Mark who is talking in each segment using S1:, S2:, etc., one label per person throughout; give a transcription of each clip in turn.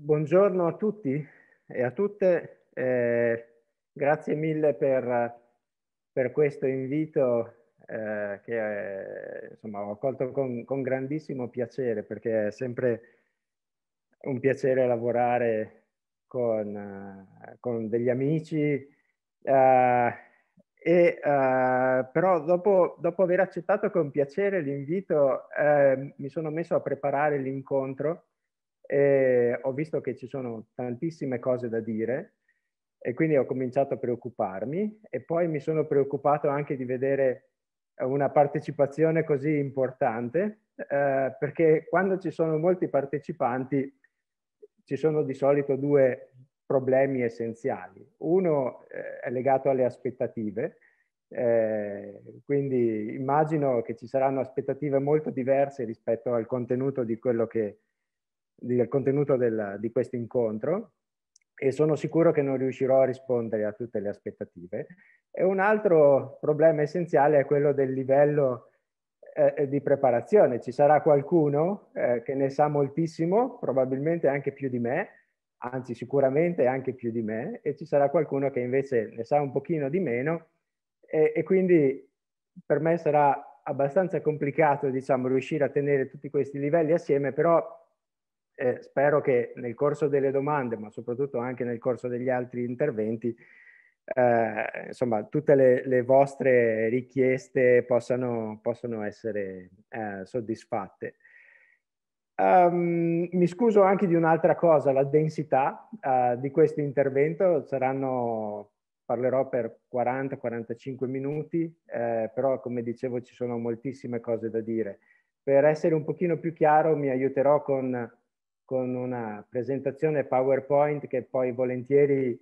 S1: Buongiorno a tutti e a tutte, eh, grazie mille per, per questo invito eh, che eh, insomma, ho accolto con, con, grandissimo piacere perché è sempre un piacere lavorare con, eh, con degli amici eh, e, eh, però dopo, dopo, aver accettato con piacere l'invito mi sono messo a preparare l'incontro e ho visto che ci sono tantissime cose da dire e quindi ho cominciato a preoccuparmi e poi mi sono preoccupato anche di vedere una partecipazione così importante eh, perché quando ci sono molti partecipanti ci sono di solito due problemi essenziali. Uno eh, è legato alle aspettative, eh, quindi immagino che ci saranno aspettative molto diverse rispetto al contenuto di quello che del contenuto del, di questo incontro e sono sicuro che non riuscirò a rispondere a tutte le aspettative. E un altro problema essenziale è quello del livello eh, eh, di preparazione. Ci sarà qualcuno eh, che ne sa moltissimo, probabilmente anche più di me, anzi sicuramente anche più di me, e ci sarà qualcuno che invece ne sa un pochino di meno e, e quindi per me sarà abbastanza complicato, diciamo, riuscire a tenere tutti questi livelli assieme, però eh, spero che nel corso delle domande, ma soprattutto anche nel corso degli altri interventi, eh, insomma, tutte le, le, vostre richieste possano, possano essere eh, soddisfatte. Um, mi scuso anche di un'altra cosa, la densità uh, di questo intervento. Saranno, parlerò per 40-45 minuti, eh, però come dicevo ci sono moltissime cose da dire. Per essere un pochino più chiaro mi aiuterò con con una presentazione PowerPoint che poi volentieri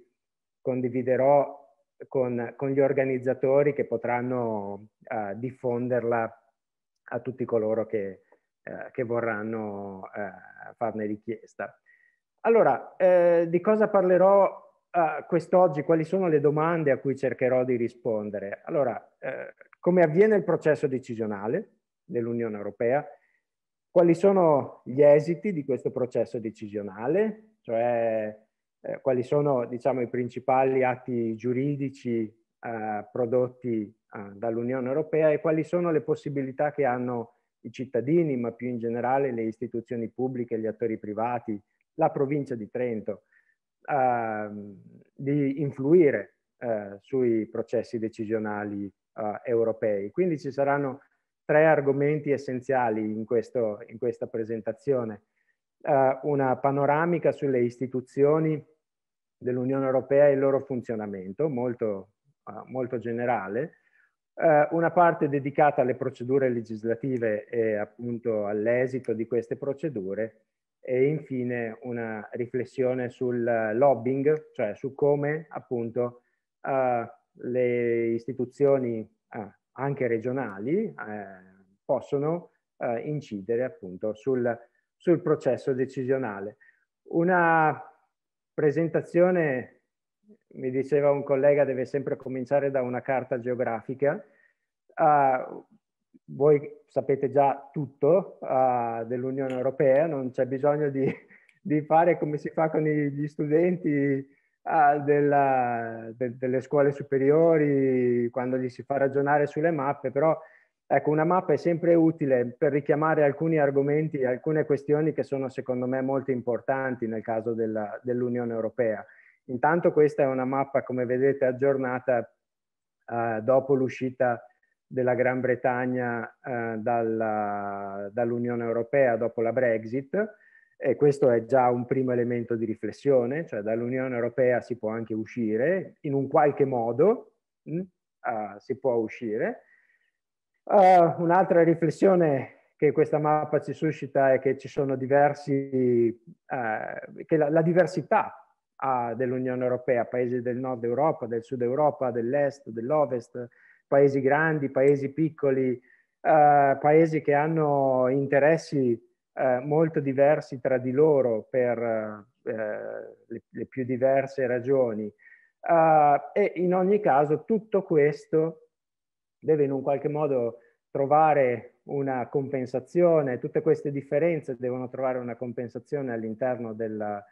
S1: condividerò con, con gli organizzatori che potranno uh, diffonderla a tutti coloro che, uh, che vorranno uh, farne richiesta. Allora, eh, di cosa parlerò quest'oggi? Quali sono le domande a cui cercherò di rispondere? Allora, eh, come avviene il processo decisionale nell'Unione Europea? Quali sono gli esiti di questo processo decisionale? Cioè, eh, quali sono diciamo, i principali atti giuridici eh, prodotti eh, dall'Unione Europea e quali sono le possibilità che hanno i cittadini, ma più in generale le istituzioni pubbliche, gli attori privati, la provincia di Trento, ehm, di influire eh, sui processi decisionali eh, europei. Quindi ci saranno tre argomenti essenziali in, questo, in questa presentazione. Uh, una panoramica sulle istituzioni dell'Unione Europea e il loro funzionamento, molto, uh, molto generale, uh, una parte dedicata alle procedure legislative e appunto all'esito di queste procedure e infine una riflessione sul lobbying, cioè su come appunto le istituzioni, ah, anche regionali, eh, possono eh, incidere appunto sul, sul processo decisionale. Una presentazione, mi diceva un collega, deve sempre cominciare da una carta geografica. Uh, voi sapete già tutto uh, dell'Unione Europea, non c'è bisogno di, di, fare come si fa con gli studenti Ah, della, de, delle scuole superiori, quando gli si fa ragionare sulle mappe, però ecco, una mappa è sempre utile per richiamare alcuni argomenti, alcune questioni che sono secondo me molto importanti nel caso della, dell'Unione Europea. Intanto questa è una mappa, come vedete, aggiornata eh, dopo l'uscita della Gran Bretagna eh, dalla, dall'Unione Europea, dopo la Brexit, e questo è già un primo elemento di riflessione, cioè dall'Unione Europea si può anche uscire, in un qualche modo mh, mm, ah, uh, si può uscire. Uh, un'altra riflessione che questa mappa ci suscita è che ci sono diversi, uh, che la, la diversità ah, dell'Unione Europea, paesi del nord Europa, del sud Europa, dell'est, dell'ovest, paesi grandi, paesi piccoli, paesi che hanno interessi eh, molto diversi tra di loro per eh, le, le, più diverse ragioni. Uh, e in ogni caso tutto questo deve in un qualche modo trovare una compensazione, tutte queste differenze devono trovare una compensazione all'interno della,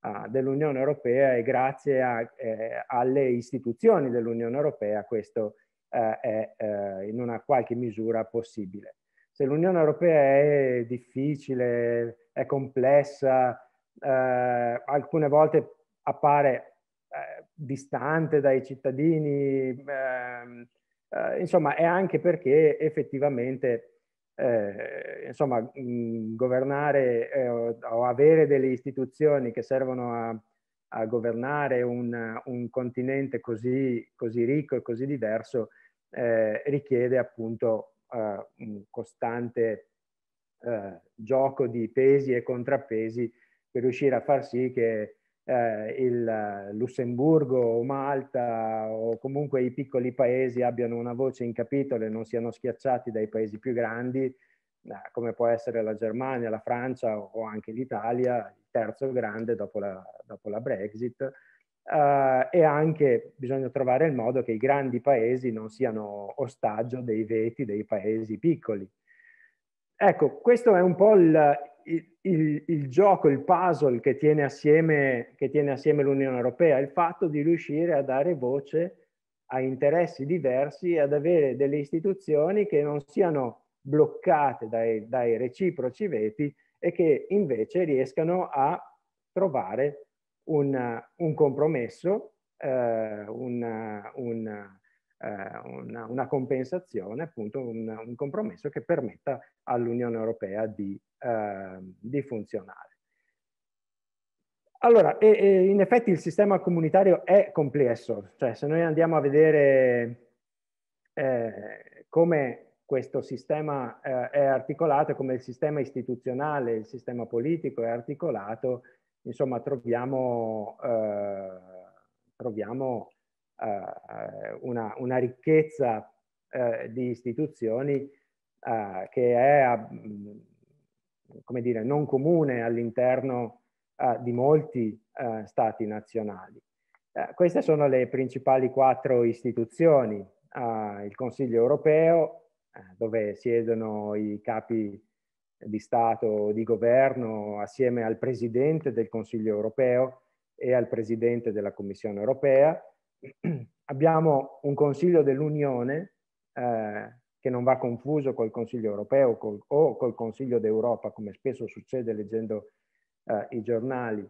S1: uh, dell'Unione Europea e grazie a, eh, alle istituzioni dell'Unione Europea questo eh, è eh, in una qualche misura possibile se l'Unione Europea è difficile, è complessa, eh, alcune volte appare eh, distante dai cittadini, ehm, eh, insomma è anche perché effettivamente eh, insomma, mh, governare o, eh, o avere delle istituzioni che servono a, a governare un, un continente così, così, ricco e così diverso eh, richiede appunto eh, un costante eh, gioco di pesi e contrappesi per riuscire a far sì che eh, il Lussemburgo o Malta o comunque i piccoli paesi abbiano una voce in capitolo e non siano schiacciati dai paesi più grandi, eh, come può essere la Germania, la Francia o anche l'Italia, il terzo grande dopo la, dopo la Brexit Uh, e anche bisogna trovare il modo che i grandi paesi non siano ostaggio dei veti dei paesi piccoli. Ecco, questo è un po' il, il, il, il gioco, il puzzle che tiene assieme, assieme l'Unione Europea, il fatto di riuscire a dare voce a interessi diversi, ad avere delle istituzioni che non siano bloccate dai, dai reciproci veti e che invece riescano a trovare un, un compromesso, eh, una, una, eh, una, una, compensazione, appunto un, compromesso che permetta all'Unione Europea di, eh, di funzionare. Allora, e, e in effetti il sistema comunitario è complesso, cioè se noi andiamo a vedere eh, come questo sistema eh, è articolato, come il sistema istituzionale, il sistema politico è articolato, insomma troviamo, eh, troviamo eh, una, una, ricchezza eh, di istituzioni eh, che è, mm, come dire, non comune all'interno eh, di molti stati nazionali. queste sono le principali quattro istituzioni, il Consiglio europeo, dove siedono i capi di Stato o di governo assieme al Presidente del Consiglio europeo e al Presidente della Commissione europea. Abbiamo un Consiglio dell'Unione eh, che non va confuso col Consiglio europeo col, o col Consiglio d'Europa, come spesso succede leggendo eh, i giornali.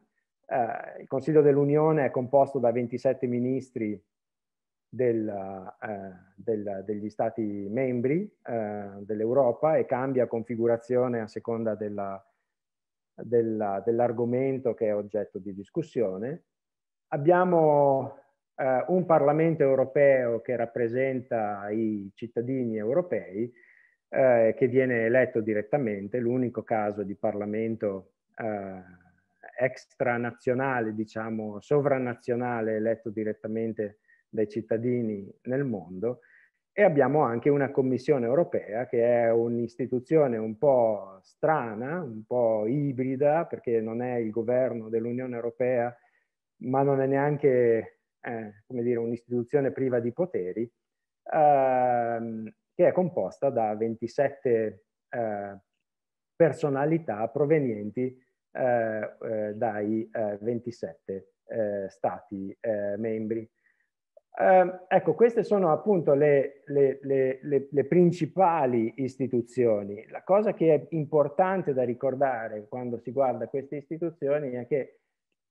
S1: Eh, il Consiglio dell'Unione è composto da 27 ministri del, eh, del, degli stati membri eh, dell'Europa e cambia configurazione a seconda dell'argomento che è oggetto di discussione. Abbiamo eh, un Parlamento europeo che rappresenta i cittadini europei eh, che viene eletto direttamente, l'unico caso di Parlamento eh, extranazionale, diciamo sovranazionale eletto direttamente dai cittadini nel mondo e abbiamo anche una Commissione europea che è un'istituzione un po' strana, un po' ibrida, perché non è il governo dell'Unione Europea, ma non è neanche eh, dire, un'istituzione priva di poteri, ehm, che è composta da 27 eh, personalità provenienti eh, eh dai 27 eh, eh, stati membri. Eh, ecco, queste sono appunto le, le, le, le, principali istituzioni. La cosa che è importante da ricordare quando si guarda queste istituzioni è che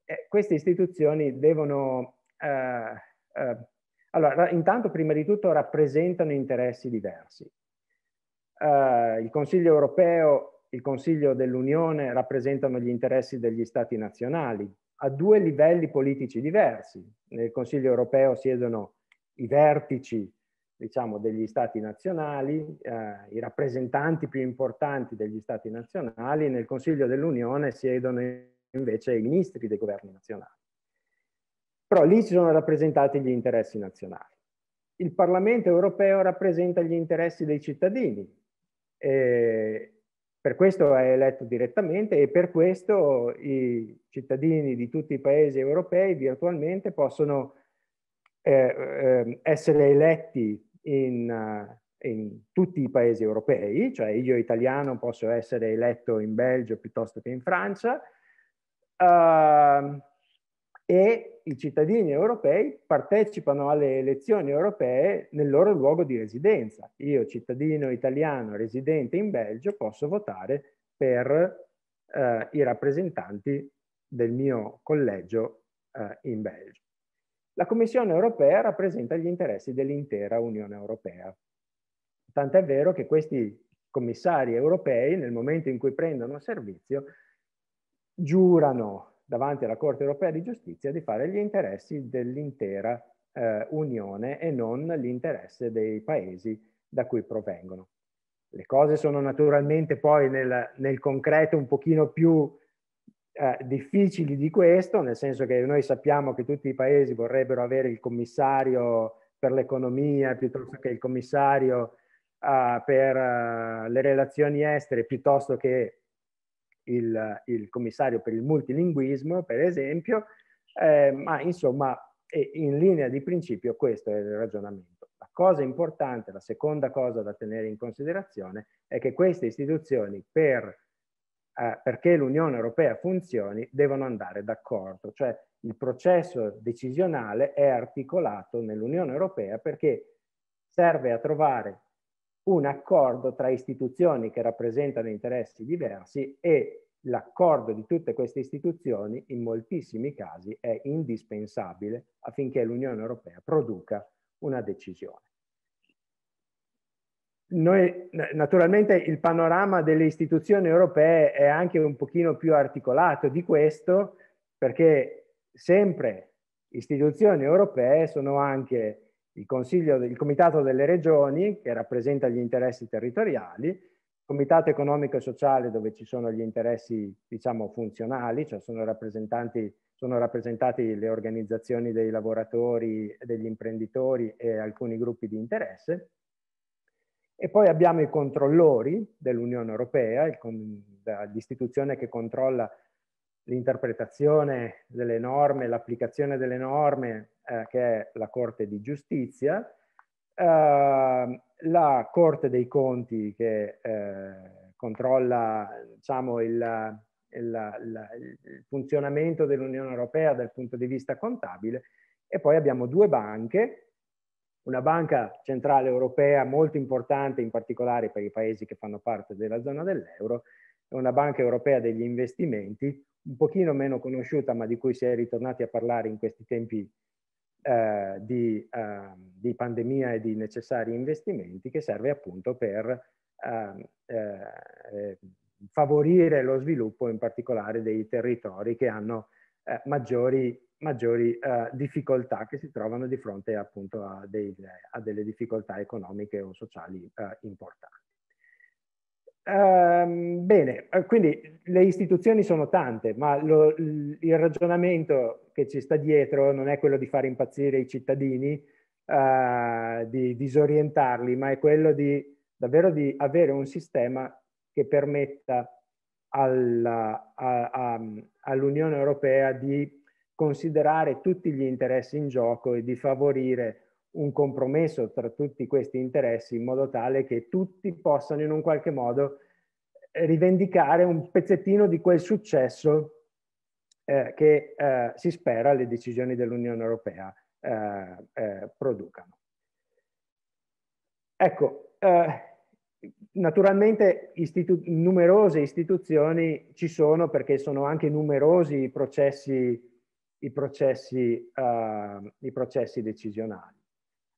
S1: eh, queste istituzioni devono, eh, eh allora, intanto prima di tutto rappresentano interessi diversi. Eh, il Consiglio europeo, il Consiglio dell'Unione rappresentano gli interessi degli stati nazionali, a due livelli politici diversi. Nel Consiglio europeo siedono i vertici diciamo, degli stati nazionali, eh, i rappresentanti più importanti degli stati nazionali, nel Consiglio dell'Unione siedono invece i ministri dei governi nazionali. Però lì ci sono rappresentati gli interessi nazionali. Il Parlamento europeo rappresenta gli interessi dei cittadini eh, per questo è eletto direttamente e per questo i cittadini di tutti i paesi europei virtualmente possono eh, ehm, essere eletti in, eh, in tutti i paesi europei, cioè io italiano posso essere eletto in Belgio piuttosto che in Francia, uh, e i cittadini europei partecipano alle elezioni europee nel loro luogo di residenza. Io, cittadino italiano residente in Belgio, posso votare per eh, i rappresentanti del mio collegio eh, in Belgio. La Commissione europea rappresenta gli interessi dell'intera Unione europea. Tant'è vero che questi commissari europei, nel momento in cui prendono servizio, giurano davanti alla Corte europea di giustizia di fare gli interessi dell'intera eh, Unione e non l'interesse dei paesi da cui provengono. Le cose sono naturalmente poi nel, nel concreto un pochino più eh, difficili di questo, nel senso che noi sappiamo che tutti i paesi vorrebbero avere il commissario per l'economia piuttosto che il commissario uh, per uh, le relazioni estere, piuttosto che il, il commissario per il multilinguismo, per esempio, eh, ma insomma in linea di principio questo è il ragionamento. La cosa importante, la seconda cosa da tenere in considerazione è che queste istituzioni per eh, perché l'Unione Europea funzioni devono andare d'accordo, cioè il processo decisionale è articolato nell'Unione Europea perché serve a trovare un accordo tra istituzioni che rappresentano interessi diversi e l'accordo di tutte queste istituzioni in moltissimi casi è indispensabile affinché l'Unione Europea produca una decisione. Noi, naturalmente il panorama delle istituzioni europee è anche un pochino più articolato di questo perché sempre istituzioni europee sono anche il, Consiglio, il Comitato delle Regioni, che rappresenta gli interessi territoriali, il Comitato Economico e Sociale, dove ci sono gli interessi, diciamo, funzionali, cioè sono, sono rappresentate le organizzazioni dei lavoratori, degli imprenditori e alcuni gruppi di interesse, e poi abbiamo i controllori dell'Unione Europea, l'istituzione che controlla l'interpretazione delle norme, l'applicazione delle norme eh, che è la Corte di Giustizia, eh, la Corte dei Conti che eh, controlla diciamo, il, il, il, il funzionamento dell'Unione Europea dal punto di vista contabile e poi abbiamo due banche una banca centrale europea molto importante in particolare per i paesi che fanno parte della zona dell'euro, e una banca europea degli investimenti, un pochino meno conosciuta ma di cui si è ritornati a parlare in questi tempi eh, di, eh, di, pandemia e di necessari investimenti che serve appunto per ehm, eh, eh, favorire lo sviluppo in particolare dei territori che hanno eh, maggiori, maggiori eh, difficoltà, che si trovano di fronte appunto a, dei, a delle difficoltà economiche o sociali importanti. Um, bene, eh, quindi le istituzioni sono tante, ma lo, il ragionamento che ci sta dietro non è quello di far impazzire i cittadini, uh, di disorientarli, ma è quello di davvero di avere un sistema che permetta all'Unione Europea di considerare tutti gli interessi in gioco e di favorire un compromesso tra tutti questi interessi in modo tale che tutti possano in un qualche modo eh, rivendicare un pezzettino di quel successo eh, che eh, si spera le decisioni dell'Unione Europea eh, eh producano. Ecco, eh, naturalmente istitu numerose istituzioni ci sono perché sono anche numerosi i processi, i processi, i processi decisionali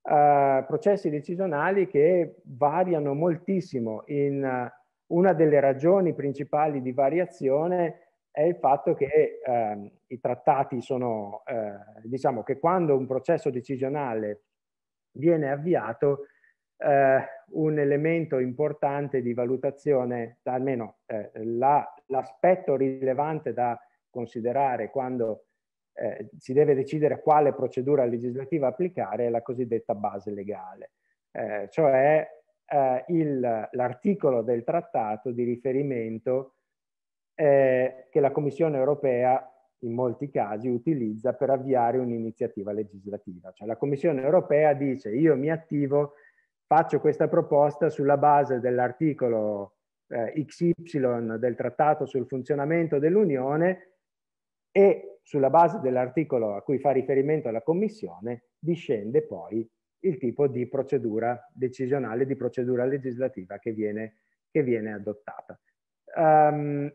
S1: uh, processi decisionali che variano moltissimo. In, uh, una delle ragioni principali di variazione è il fatto che uh, i trattati sono, eh, diciamo che quando un processo decisionale viene avviato, un elemento importante di valutazione, almeno l'aspetto rilevante da considerare quando eh, si deve decidere quale procedura legislativa applicare, è la cosiddetta base legale, eh, cioè eh, l'articolo del trattato di riferimento eh, che la Commissione europea in molti casi utilizza per avviare un'iniziativa legislativa. Cioè la Commissione europea dice io mi attivo, faccio questa proposta sulla base dell'articolo eh, XY del trattato sul funzionamento dell'Unione e sulla base dell'articolo a cui fa riferimento la Commissione discende poi il tipo di procedura decisionale, di procedura legislativa che viene, che viene adottata. Um,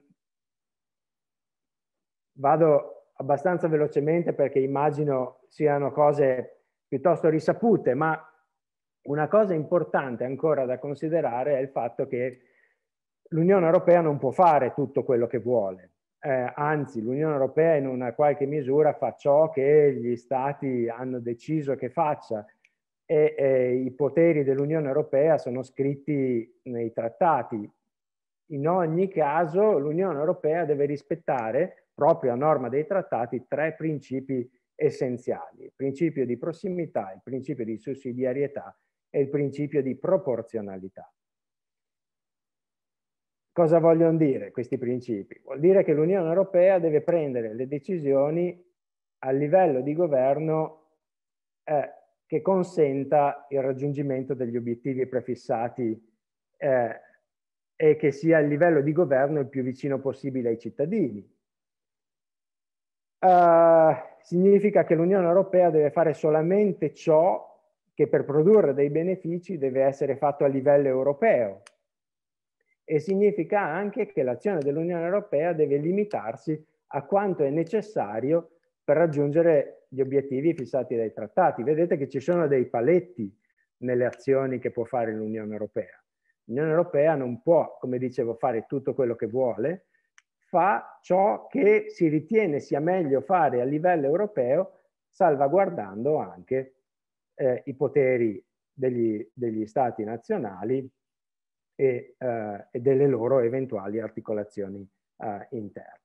S1: vado abbastanza velocemente perché immagino siano cose piuttosto risapute, ma una cosa importante ancora da considerare è il fatto che l'Unione Europea non può fare tutto quello che vuole eh, anzi l'Unione Europea in una qualche misura fa ciò che gli Stati hanno deciso che faccia e, e i poteri dell'Unione Europea sono scritti nei trattati. In ogni caso l'Unione Europea deve rispettare, proprio a norma dei trattati, tre principi essenziali, il principio di prossimità, il principio di sussidiarietà e il principio di proporzionalità. Cosa vogliono dire questi principi? Vuol dire che l'Unione Europea deve prendere le decisioni a livello di governo eh, che consenta il raggiungimento degli obiettivi prefissati eh, e che sia il livello di governo il più vicino possibile ai cittadini. Uh, significa che l'Unione Europea deve fare solamente ciò che per produrre dei benefici deve essere fatto a livello europeo e significa anche che l'azione dell'Unione Europea deve limitarsi a quanto è necessario per raggiungere gli obiettivi fissati dai trattati. Vedete che ci sono dei paletti nelle azioni che può fare l'Unione Europea. L'Unione Europea non può, come dicevo, fare tutto quello che vuole, fa ciò che si ritiene sia meglio fare a livello europeo, salvaguardando anche eh, i poteri degli, degli stati nazionali e, eh, e delle loro eventuali articolazioni eh, interne.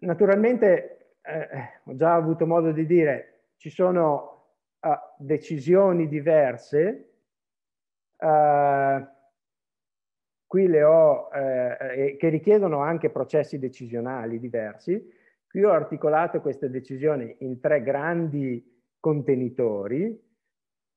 S1: Naturalmente, eh, ho già avuto modo di dire, ci sono eh, decisioni diverse, eh, qui le ho, eh, che richiedono anche processi decisionali diversi, qui ho articolato queste decisioni in tre grandi contenitori,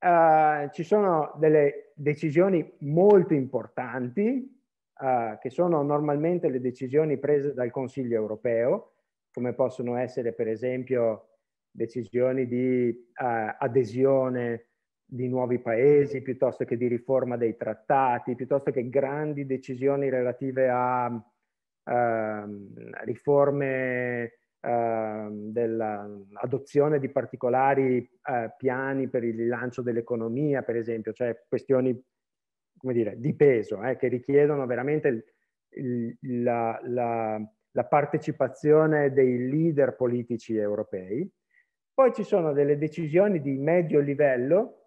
S1: eh, ci sono delle decisioni molto importanti, eh, che sono normalmente le decisioni prese dal Consiglio europeo, come possono essere per esempio decisioni di eh, adesione di nuovi paesi, piuttosto che di riforma dei trattati, piuttosto che grandi decisioni relative a ehm, riforme eh, dell'adozione di particolari eh, piani per il rilancio dell'economia, per esempio, cioè questioni come dire, di peso eh, che richiedono veramente il, il, la, la, la partecipazione dei leader politici europei. Poi ci sono delle decisioni di medio livello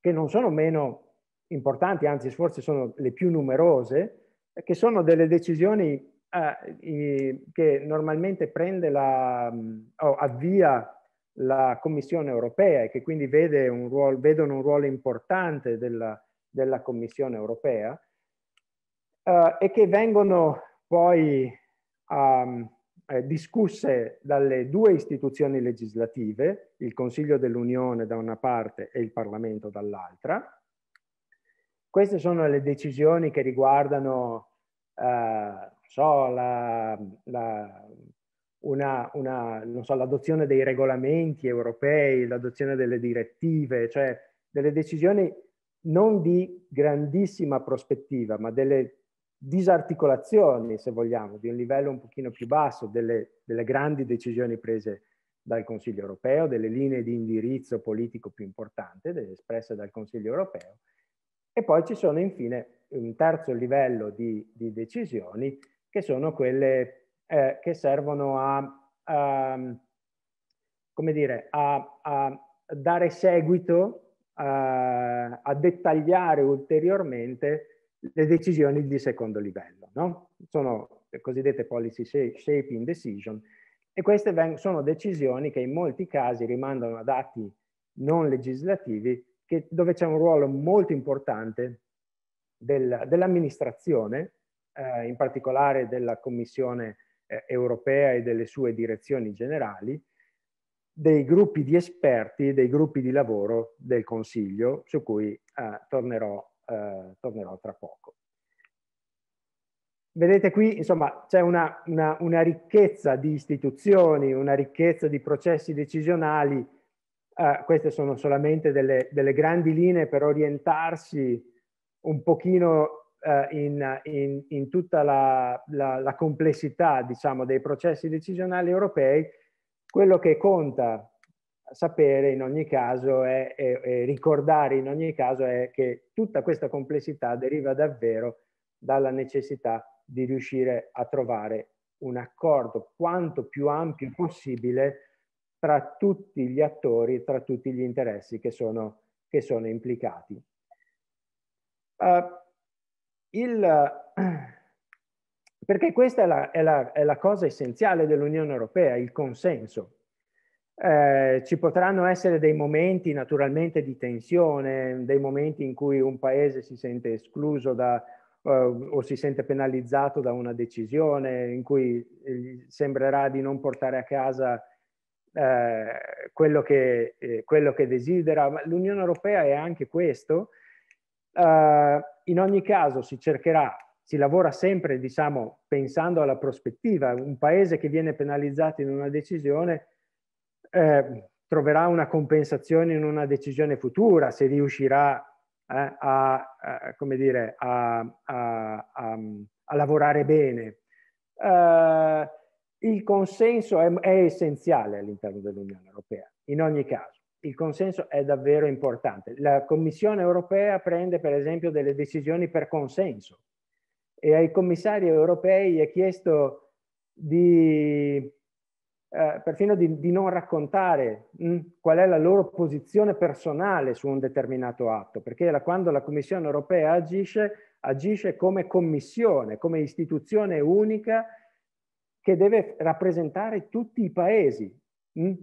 S1: che non sono meno importanti, anzi forse sono le più numerose, eh, che sono delle decisioni eh, che normalmente prende la, oh, avvia la Commissione europea e che quindi vede un ruolo, vedono un ruolo importante della, della Commissione europea eh, e che vengono poi um, eh, discusse dalle due istituzioni legislative, il Consiglio dell'Unione da una parte e il Parlamento dall'altra. Queste sono le decisioni che riguardano eh, so, la, la, una, una, so, l'adozione dei regolamenti europei, l'adozione delle direttive, cioè delle decisioni non di grandissima prospettiva, ma delle disarticolazioni, se vogliamo, di un livello un pochino più basso delle, delle grandi decisioni prese dal Consiglio europeo, delle linee di indirizzo politico più importanti espresse dal Consiglio europeo. E poi ci sono infine un terzo livello di, di decisioni che sono quelle eh, che servono a, a, ehm, come dire, a, a dare seguito, a, eh, a dettagliare ulteriormente le decisioni di secondo livello. No? Sono le cosiddette policy shaping decision e queste sono decisioni che in molti casi rimandano ad atti non legislativi che, dove c'è un ruolo molto importante del, dell'amministrazione eh, in particolare della Commissione eh, europea e delle sue direzioni generali, dei gruppi di esperti, dei gruppi di lavoro del Consiglio, su cui eh, tornerò, eh, tornerò tra poco. Vedete qui, insomma, c'è una, una, una, ricchezza di istituzioni, una ricchezza di processi decisionali. Eh, queste sono solamente delle, delle, grandi linee per orientarsi un pochino eh, in, in, in, tutta la, la, la complessità diciamo, dei processi decisionali europei, quello che conta sapere in ogni caso è, è, ricordare in ogni caso è che tutta questa complessità deriva davvero dalla necessità di riuscire a trovare un accordo quanto più ampio possibile tra tutti gli attori, tra tutti gli interessi che sono, che sono implicati. Uh, il, perché questa è la, è, la, è la, cosa essenziale dell'Unione Europea, il consenso. Eh, ci potranno essere dei momenti naturalmente di tensione, dei momenti in cui un paese si sente escluso da, eh, o si sente penalizzato da una decisione, in cui eh, sembrerà di non portare a casa eh, quello, che, eh, quello che desidera, ma l'Unione Europea è anche questo, eh, in ogni caso si cercherà, si lavora sempre diciamo, pensando alla prospettiva, un paese che viene penalizzato in una decisione eh, troverà una compensazione in una decisione futura, se riuscirà eh, a, a, come dire, a, a, a lavorare bene. Eh, il consenso è, è essenziale all'interno dell'Unione Europea, in ogni caso il consenso è davvero importante. La Commissione europea prende per esempio delle decisioni per consenso e ai commissari europei è chiesto di, eh, perfino di, di non raccontare mh, mm, qual è la loro posizione personale su un determinato atto, perché la, quando la Commissione europea agisce, agisce come commissione, come istituzione unica che deve rappresentare tutti i paesi. Mh? Mm,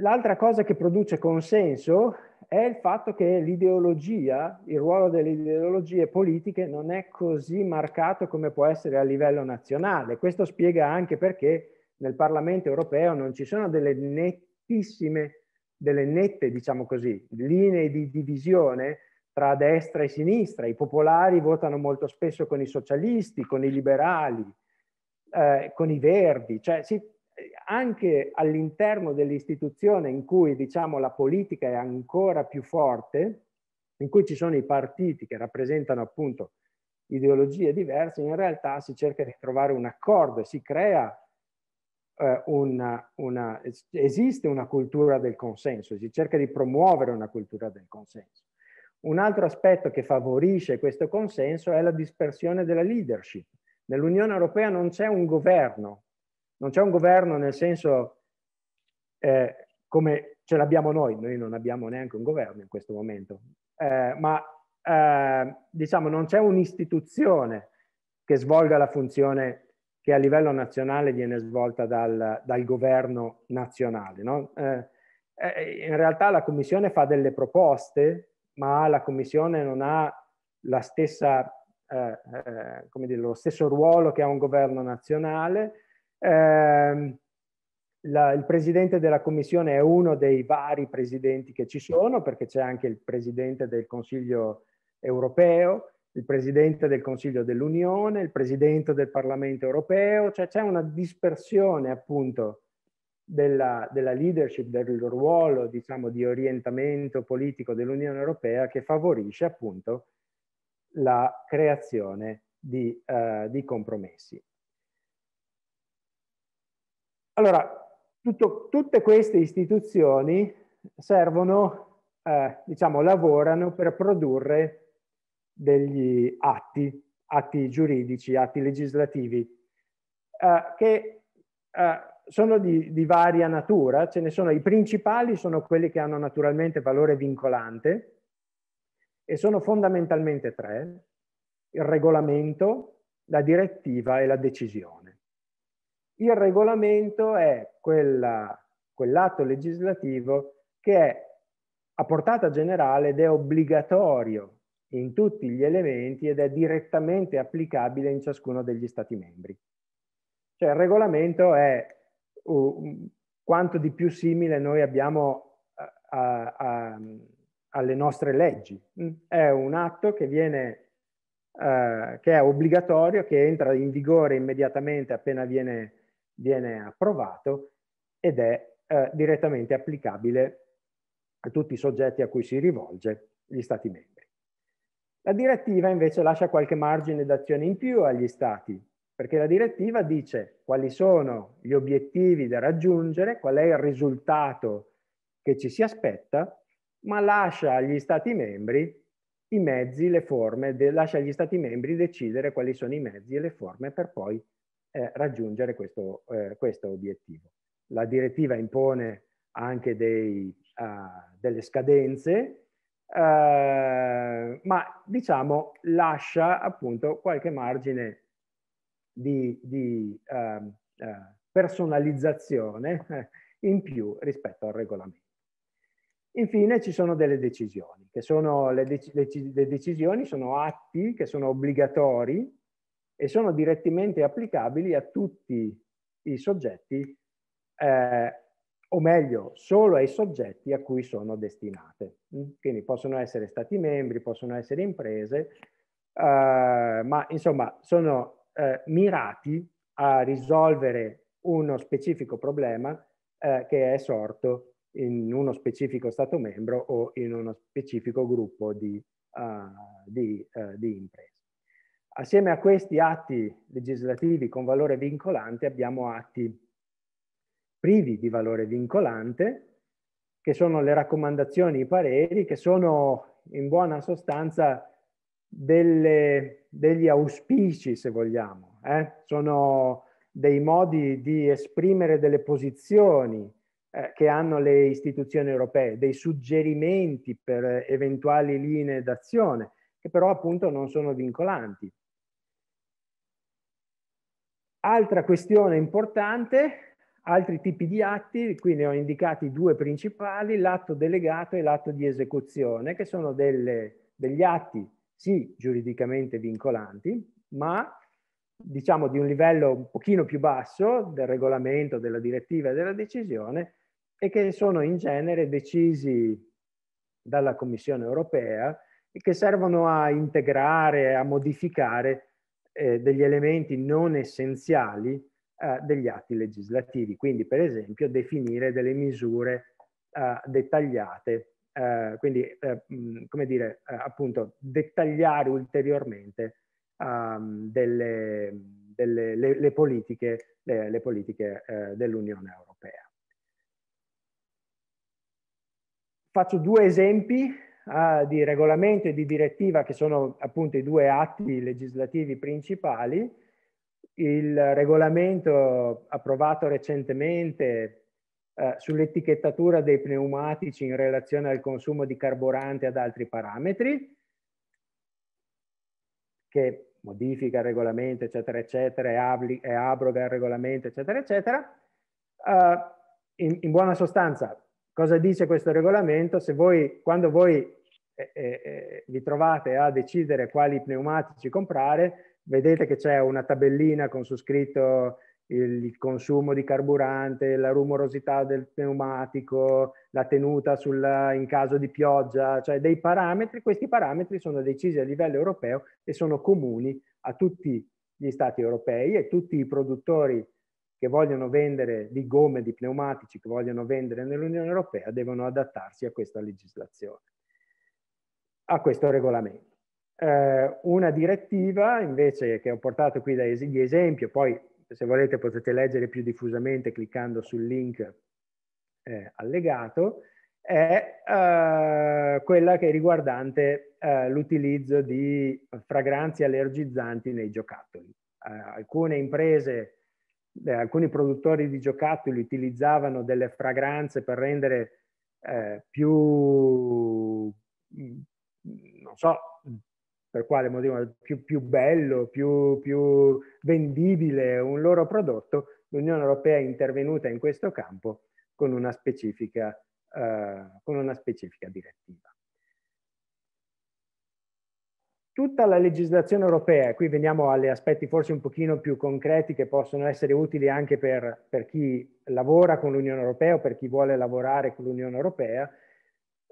S1: L'altra cosa che produce consenso è il fatto che l'ideologia, il ruolo delle ideologie politiche non è così marcato come può essere a livello nazionale. Questo spiega anche perché nel Parlamento europeo non ci sono delle nettissime, delle nette, diciamo così, linee di divisione tra destra e sinistra. I popolari votano molto spesso con i socialisti, con i liberali, eh, con i verdi, cioè si, anche all'interno dell'istituzione in cui diciamo, la politica è ancora più forte, in cui ci sono i partiti che rappresentano appunto ideologie diverse, in realtà si cerca di trovare un accordo e si crea eh, una, una, esiste una cultura del consenso, si cerca di promuovere una cultura del consenso. Un altro aspetto che favorisce questo consenso è la dispersione della leadership. Nell'Unione Europea non c'è un governo non c'è un governo nel senso eh, come ce l'abbiamo noi, noi non abbiamo neanche un governo in questo momento, eh, ma eh, diciamo non c'è un'istituzione che svolga la funzione che a livello nazionale viene svolta dal, dal governo nazionale. No? Eh, eh, in realtà la Commissione fa delle proposte, ma la Commissione non ha la stessa, eh, dire, lo stesso ruolo che ha un governo nazionale, eh, la, il presidente della commissione è uno dei vari presidenti che ci sono, perché c'è anche il presidente del Consiglio europeo, il presidente del Consiglio dell'Unione, il presidente del Parlamento europeo, cioè c'è una dispersione appunto della, della leadership, del ruolo diciamo di orientamento politico dell'Unione europea che favorisce appunto la creazione di, uh, di compromessi. Allora, tutto, tutte queste istituzioni servono, eh, diciamo, lavorano per produrre degli atti, atti giuridici, atti legislativi, eh, che eh, sono di, di, varia natura, ce ne sono i principali, sono quelli che hanno naturalmente valore vincolante e sono fondamentalmente tre, il regolamento, la direttiva e la decisione. Il regolamento è quella, quell'atto legislativo che è a portata generale ed è obbligatorio in tutti gli elementi ed è direttamente applicabile in ciascuno degli Stati membri. Cioè il regolamento è uh, quanto di più simile noi abbiamo a, a, alle nostre leggi. Mm? È un atto che, viene, uh, che è obbligatorio, che entra in vigore immediatamente appena viene viene approvato ed è eh, direttamente applicabile a tutti i soggetti a cui si rivolge gli Stati membri. La direttiva invece lascia qualche margine d'azione in più agli Stati, perché la direttiva dice quali sono gli obiettivi da raggiungere, qual è il risultato che ci si aspetta, ma lascia agli Stati membri i mezzi, le forme, lascia agli Stati membri decidere quali sono i mezzi e le forme per poi eh, raggiungere questo, eh, questo, obiettivo. La direttiva impone anche dei, uh, delle scadenze, uh, ma diciamo lascia appunto qualche margine di, di uh, personalizzazione in più rispetto al regolamento. Infine ci sono delle decisioni, che sono le, dec le decisioni sono atti che sono obbligatori e sono direttamente applicabili a tutti i soggetti, eh, o meglio, solo ai soggetti a cui sono destinate. Mm? Quindi possono essere stati membri, possono essere imprese, eh, ma insomma sono eh, mirati a risolvere uno specifico problema eh, che è sorto in uno specifico Stato membro o in uno specifico gruppo di, uh, di, uh, di imprese. Assieme a questi atti legislativi con valore vincolante abbiamo atti privi di valore vincolante, che sono le raccomandazioni, i pareri, che sono in buona sostanza delle, degli auspici, se vogliamo. Eh? Sono dei modi di esprimere delle posizioni eh, che hanno le istituzioni europee, dei suggerimenti per eventuali linee d'azione, che però appunto non sono vincolanti. Altra questione importante, altri tipi di atti, qui ne ho indicati due principali, l'atto delegato e l'atto di esecuzione, che sono delle, degli atti, sì, giuridicamente vincolanti, ma diciamo di un livello un pochino più basso del regolamento, della direttiva e della decisione e che sono in genere decisi dalla Commissione europea e che servono a integrare, a modificare eh, degli elementi non essenziali eh, degli atti legislativi, quindi per esempio definire delle misure eh, dettagliate, eh, quindi eh, come dire eh, appunto dettagliare ulteriormente ehm, delle, delle, le, le, politiche, le, le politiche dell'Unione Europea. Faccio due esempi ah, di regolamento e di direttiva, che sono appunto i due atti legislativi principali, il regolamento approvato recentemente eh, sull'etichettatura dei pneumatici in relazione al consumo di carburante ad altri parametri, che modifica il regolamento, eccetera, eccetera, e, abli, e abroga il regolamento, eccetera, eccetera. Uh, in, in, buona sostanza, cosa dice questo regolamento? Se voi, quando voi vi trovate a decidere quali pneumatici comprare, vedete che c'è una tabellina con su scritto il consumo di carburante, la rumorosità del pneumatico, la tenuta sulla, in caso di pioggia, cioè dei parametri. Questi parametri sono decisi a livello europeo e sono comuni a tutti gli stati europei e tutti i produttori che vogliono vendere di gomme, di pneumatici, che vogliono vendere nell'Unione Europea, devono adattarsi a questa legislazione a questo regolamento. Eh, una direttiva invece che ho portato qui di esempio, poi se volete potete leggere più diffusamente cliccando sul link eh, allegato, è eh, quella che è riguardante eh, l'utilizzo di fragranze allergizzanti nei giocattoli. Eh, alcune imprese, eh, alcuni produttori di giocattoli utilizzavano delle fragranze per rendere più non so per quale motivo, più, più bello, più, più vendibile un loro prodotto, l'Unione Europea è intervenuta in questo campo con una specifica, uh, con una specifica direttiva. Tutta la legislazione europea, e qui veniamo agli aspetti forse un pochino più concreti che possono essere utili anche per, per chi lavora con l'Unione Europea o per chi vuole lavorare con l'Unione Europea,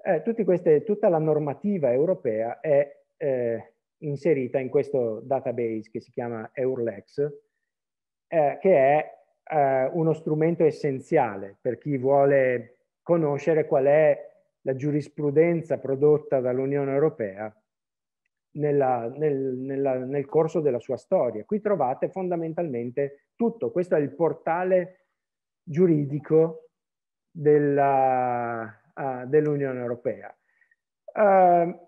S1: eh, queste, tutta la normativa europea è eh, inserita in questo database che si chiama Eurlex, eh, che è eh, uno strumento essenziale per chi vuole conoscere qual è la giurisprudenza prodotta dall'Unione Europea nella, nel, nella, nel, corso della sua storia. Qui trovate fondamentalmente tutto, questo è il portale giuridico della, uh, dell'Unione Europea. Uh,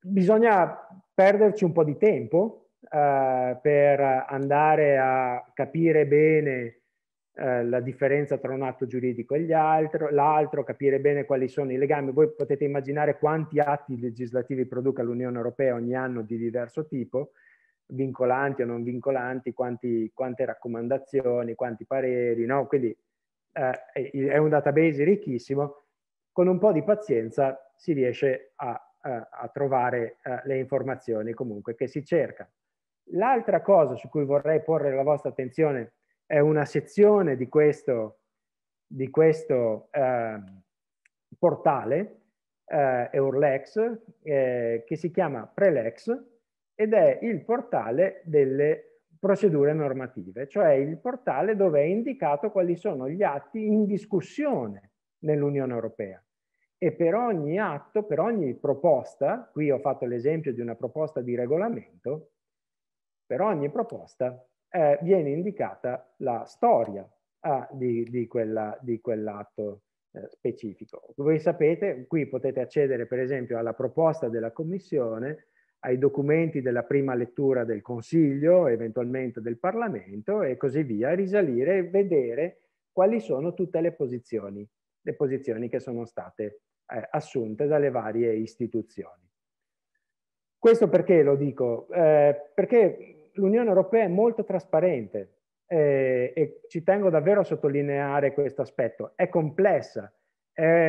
S1: bisogna perderci un po' di tempo eh, per andare a capire bene eh, la differenza tra un atto giuridico e l'altro, capire bene quali sono i legami. Voi potete immaginare quanti atti legislativi produca l'Unione Europea ogni anno di diverso tipo, vincolanti o non vincolanti, quanti, quante raccomandazioni, quanti pareri, no? Quindi eh, è un database ricchissimo con un po' di pazienza si riesce a, a, trovare eh, le informazioni comunque che si cerca. L'altra cosa su cui vorrei porre la vostra attenzione è una sezione di questo, di questo eh, portale eh, Eurlex eh, che si chiama Prelex ed è il portale delle procedure normative, cioè il portale dove è indicato quali sono gli atti in discussione nell'Unione Europea e per ogni atto, per ogni proposta, qui ho fatto l'esempio di una proposta di regolamento, per ogni proposta eh, viene indicata la storia ah, di, di, quella, di quell'atto eh, specifico. Voi sapete, qui potete accedere per esempio alla proposta della Commissione, ai documenti della prima lettura del Consiglio, eventualmente del Parlamento e così via, risalire e vedere quali sono tutte le posizioni, le posizioni che sono state eh, assunte dalle varie istituzioni. Questo perché lo dico? Eh, perché l'Unione Europea è molto trasparente eh, e ci tengo davvero a sottolineare questo aspetto. È complessa,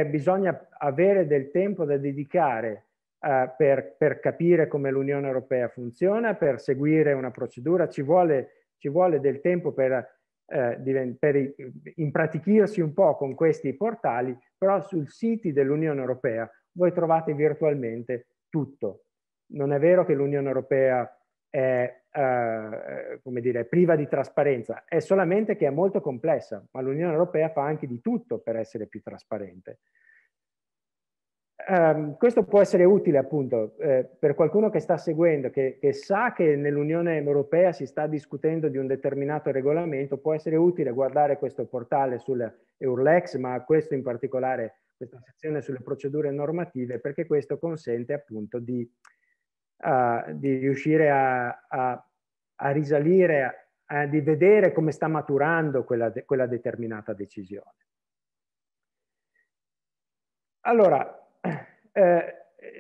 S1: bisogna avere del tempo da dedicare eh, per, per, capire come l'Unione Europea funziona, per seguire una procedura, ci vuole, ci vuole del tempo per eh, per impratichirsi un po' con questi portali, però sul sito dell'Unione Europea voi trovate virtualmente tutto. Non è vero che l'Unione Europea è, eh, eh, come dire, priva di trasparenza, è solamente che è molto complessa, ma l'Unione Europea fa anche di tutto per essere più trasparente um, questo può essere utile appunto eh, per qualcuno che sta seguendo, che, che sa che nell'Unione Europea si sta discutendo di un determinato regolamento, può essere utile guardare questo portale sull'Eurlex, ma questo in particolare, questa sezione sulle procedure normative, perché questo consente appunto di, uh, di riuscire a, a, a risalire a, eh, di vedere come sta maturando quella, de quella determinata decisione. Allora, eh, eh,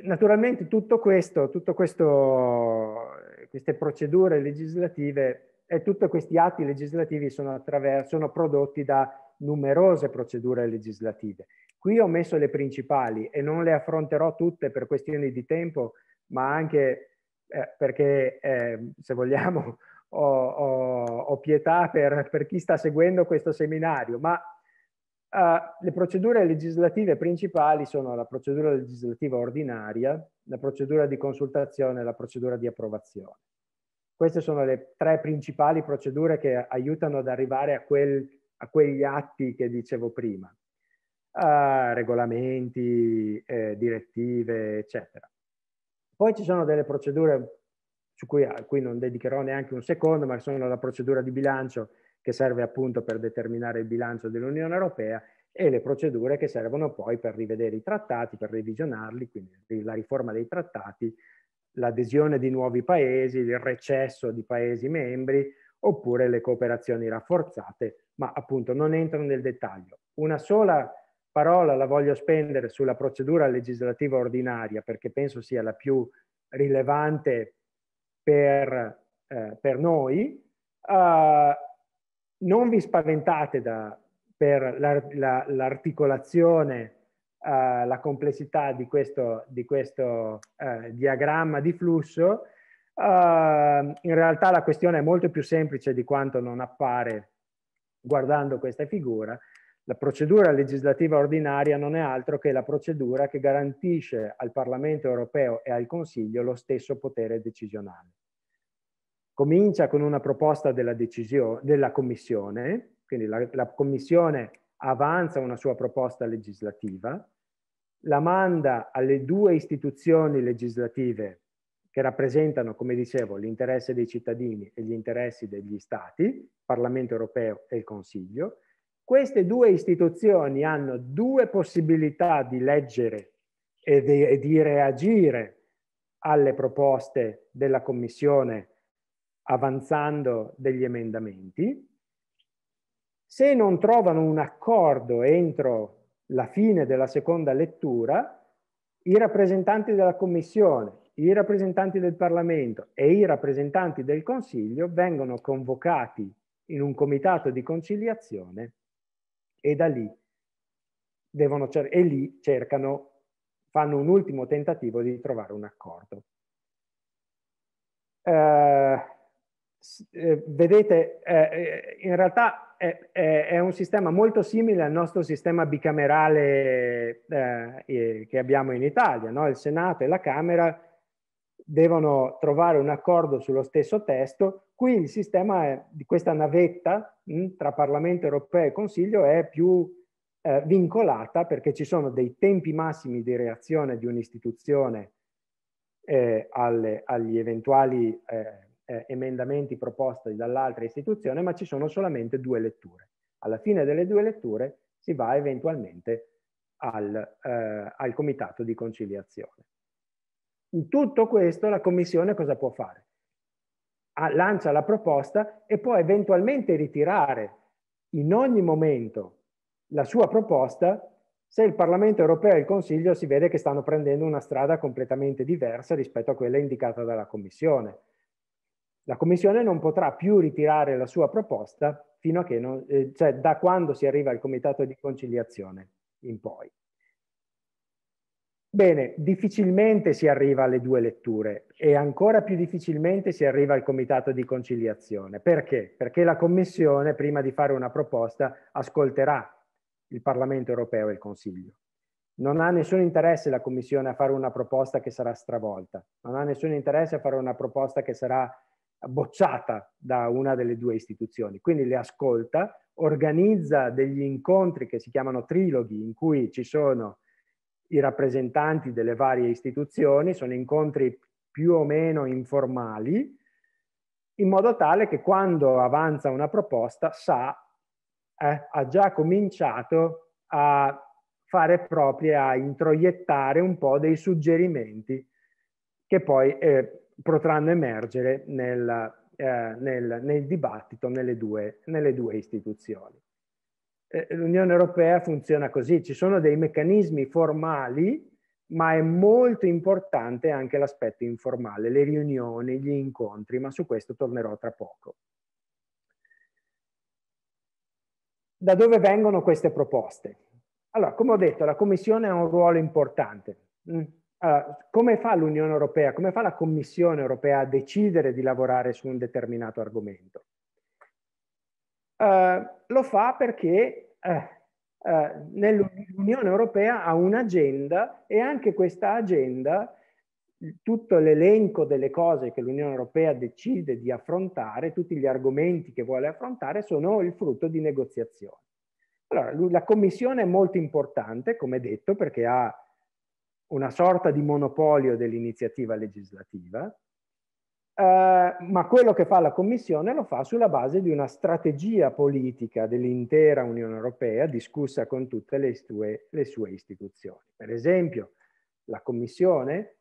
S1: naturalmente tutto questo, tutto questo, queste procedure legislative e tutti questi atti legislativi sono, sono prodotti da numerose procedure legislative. Qui ho messo le principali e non le affronterò tutte per questioni di tempo, ma anche eh, perché, eh, se vogliamo, ho, ho, ho pietà per, per chi sta seguendo questo seminario, ma Uh, le procedure legislative principali sono la procedura legislativa ordinaria, la procedura di consultazione e la procedura di approvazione. Queste sono le tre principali procedure che aiutano ad arrivare a, quel, a quegli atti che dicevo prima, uh, regolamenti, eh, direttive, eccetera. Poi ci sono delle procedure su cui, a cui non dedicherò neanche un secondo, ma sono la procedura di bilancio che serve appunto per determinare il bilancio dell'Unione Europea e le procedure che servono poi per rivedere i trattati, per revisionarli, quindi la riforma dei trattati, l'adesione di nuovi paesi, il recesso di paesi membri oppure le cooperazioni rafforzate, ma appunto non entro nel dettaglio. Una sola parola la voglio spendere sulla procedura legislativa ordinaria perché penso sia la più rilevante per, eh, per noi. Uh, non vi spaventate da, per l'articolazione, la, la, uh, la complessità di questo, di questo uh, diagramma di flusso. Uh, in realtà la questione è molto più semplice di quanto non appare guardando questa figura. La procedura legislativa ordinaria non è altro che la procedura che garantisce al Parlamento europeo e al Consiglio lo stesso potere decisionale comincia con una proposta della, decisione, della Commissione, quindi la, la Commissione avanza una sua proposta legislativa, la manda alle due istituzioni legislative che rappresentano, come dicevo, l'interesse dei cittadini e gli interessi degli Stati, il Parlamento europeo e il Consiglio. Queste due istituzioni hanno due possibilità di leggere e di, e di reagire alle proposte della Commissione avanzando degli emendamenti. Se non trovano un accordo entro la fine della seconda lettura, i rappresentanti della Commissione, i rappresentanti del Parlamento e i rappresentanti del Consiglio vengono convocati in un comitato di conciliazione e da lì, devono e lì cercano, fanno un ultimo tentativo di trovare un accordo. Eh, eh, vedete, eh, eh, in realtà è, è, è, un sistema molto simile al nostro sistema bicamerale eh, eh, che abbiamo in Italia. No? Il Senato e la Camera devono trovare un accordo sullo stesso testo. Qui il sistema di questa navetta mh, hm, tra Parlamento europeo e Consiglio è più eh, vincolata perché ci sono dei tempi massimi di reazione di un'istituzione alle, agli eventuali eh, emendamenti proposti dall'altra istituzione, ma ci sono solamente due letture. Alla fine delle due letture si va eventualmente al, eh, al comitato di conciliazione. In tutto questo la Commissione cosa può fare? Ah, lancia la proposta e può eventualmente ritirare in ogni momento la sua proposta se il Parlamento europeo e il Consiglio si vede che stanno prendendo una strada completamente diversa rispetto a quella indicata dalla Commissione la Commissione non potrà più ritirare la sua proposta fino a che non, eh, cioè da quando si arriva al Comitato di conciliazione in poi. Bene, difficilmente si arriva alle due letture e ancora più difficilmente si arriva al comitato di conciliazione. Perché? Perché la Commissione, prima di fare una proposta, ascolterà il Parlamento europeo e il Consiglio. Non ha nessun interesse la Commissione a fare una proposta che sarà stravolta, non ha nessun interesse a fare una proposta che sarà bocciata da una delle due istituzioni, quindi le ascolta, organizza degli incontri che si chiamano triloghi in cui ci sono i rappresentanti delle varie istituzioni, sono incontri più o meno informali, in modo tale che quando avanza una proposta sa, eh, ha già cominciato a fare proprie, a introiettare un po' dei suggerimenti che poi eh, potranno emergere nel, eh, nel, nel dibattito nelle due, nelle due istituzioni. Eh, L'Unione Europea funziona così, ci sono dei meccanismi formali, ma è molto importante anche l'aspetto informale, le riunioni, gli incontri, ma su questo tornerò tra poco. Da dove vengono queste proposte? Allora, come ho detto, la Commissione ha un ruolo importante. Mm? come fa l'Unione Europea, come fa la Commissione Europea a decidere di lavorare su un determinato argomento? Uh, lo fa perché uh, uh, nell'Unione Europea ha un'agenda e anche questa agenda, tutto l'elenco delle cose che l'Unione Europea decide di affrontare, tutti gli argomenti che vuole affrontare, sono il frutto di negoziazioni. Allora, la Commissione è molto importante, come detto, perché ha una sorta di monopolio dell'iniziativa legislativa, eh, ma quello che fa la Commissione lo fa sulla base di una strategia politica dell'intera Unione Europea discussa con tutte le sue, le sue istituzioni. Per esempio, la Commissione